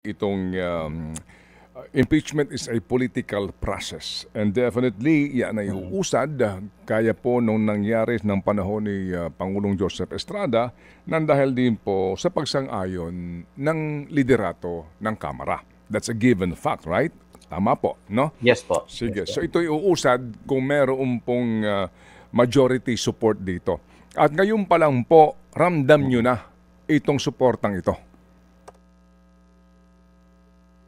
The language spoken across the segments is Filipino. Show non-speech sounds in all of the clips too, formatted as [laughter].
itong um, impeachment is a political process. And definitely, yan ay uusad. Kaya po nung nangyari ng panahon ni uh, Pangulong Joseph Estrada, nang dahil din po sa pagsang-ayon ng liderato ng Kamara. That's a given fact, right? Tama po, no? Yes po. Sige. Yes, po. so ito'y uusad kung meron pong uh, majority support dito. At ngayon pa lang po, ramdam nyo na itong suportang ito.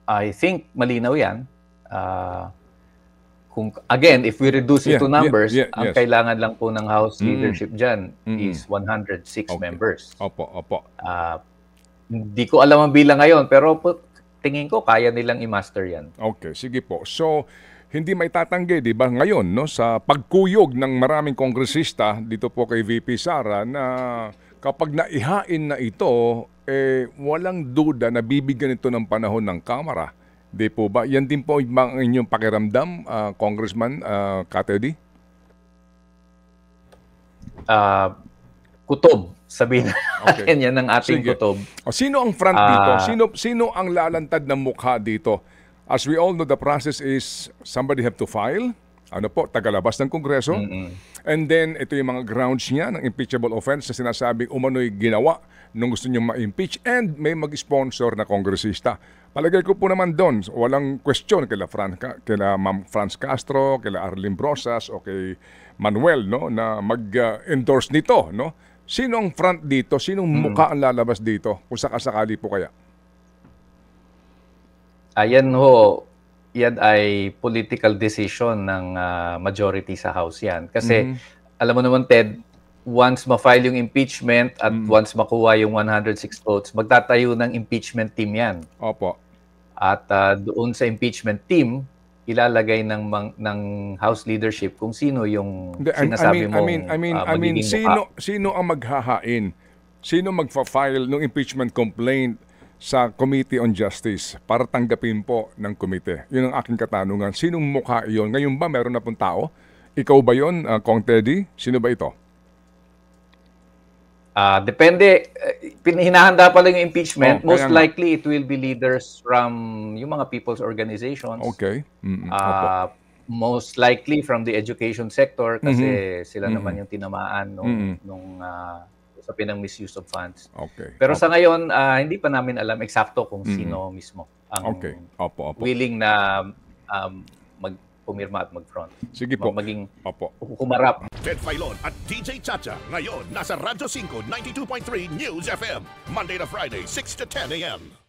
I think malinaw yan. Uh, kung again, if we reduce it to numbers, yeah, yeah, ang yes. kailangan lang po ng house leadership mm. diyan mm. is 106 okay. members. Opo, opo. Uh, hindi ko alam ang bilang ngayon, pero po, tingin ko kaya nilang i-master 'yan. Okay, sige po. So, hindi may tatanggi, di ba, ngayon, no, sa pagkuyog ng maraming kongresista dito po kay VP Sara na kapag naihain na ito eh, walang duda na bibigyan ito ng panahon ng Kamara. Di po ba? Yan din po ang inyong pakiramdam, uh, Congressman uh, ah, Katedi? Uh, ah, kutob. Sabihin na [laughs] okay. yan ng ating Sige. kutob. O, sino ang front uh, dito? Sino, sino ang lalantad ng mukha dito? As we all know, the process is somebody have to file ano po, tagalabas ng Kongreso. Mm-hmm. And then, ito yung mga grounds niya ng impeachable offense na sinasabing umano'y ginawa nung gusto niyong ma-impeach and may mag-sponsor na kongresista. Palagay ko po naman doon, walang question kila, Fran, kila Ma'am Franz Castro, kila Arlene Brosas o kay Manuel no, na mag-endorse nito. No? Sino ang front dito? Sinong mm. mukha ang lalabas dito? Kung sakasakali po kaya? Ayan ho, yan ay political decision ng uh, majority sa House yan. Kasi mm-hmm. alam mo naman Ted, once ma-file yung impeachment at mm-hmm. once makuha yung 106 votes, magtatayo ng impeachment team yan. Opo. At uh, doon sa impeachment team, ilalagay ng ng house leadership kung sino yung sinasabi mo. I mean I mean uh, I mean sino mo, sino ang maghahain? Sino magfa-file ng impeachment complaint? sa Committee on Justice para tanggapin po ng komite. Yun ang aking katanungan. Sinong mukha iyon? Ngayon ba meron na pong tao? Ikaw ba yon, uh, ah, Kong Teddy? Sino ba ito? Uh, depende. Eh, Hinahanda pa lang yung impeachment. Oh, Most likely, it will be leaders from yung mga people's organizations. Okay. Mm-hmm. Uh, most likely from the education sector kasi mm-hmm. sila mm-hmm. naman yung tinamaan nung, mm-hmm. nung uh, sa pinang misuse of funds. Okay. Pero opo. sa ngayon, uh, hindi pa namin alam eksakto kung mm-hmm. sino mm-hmm. mismo ang okay. opo, opo. willing na um, mag pumirma at mag-front. Sige po. Maging opo. kumarap. Ted Filon at DJ Chacha ngayon nasa Radyo 5 92.3 News FM Monday to Friday 6 to 10 a.m.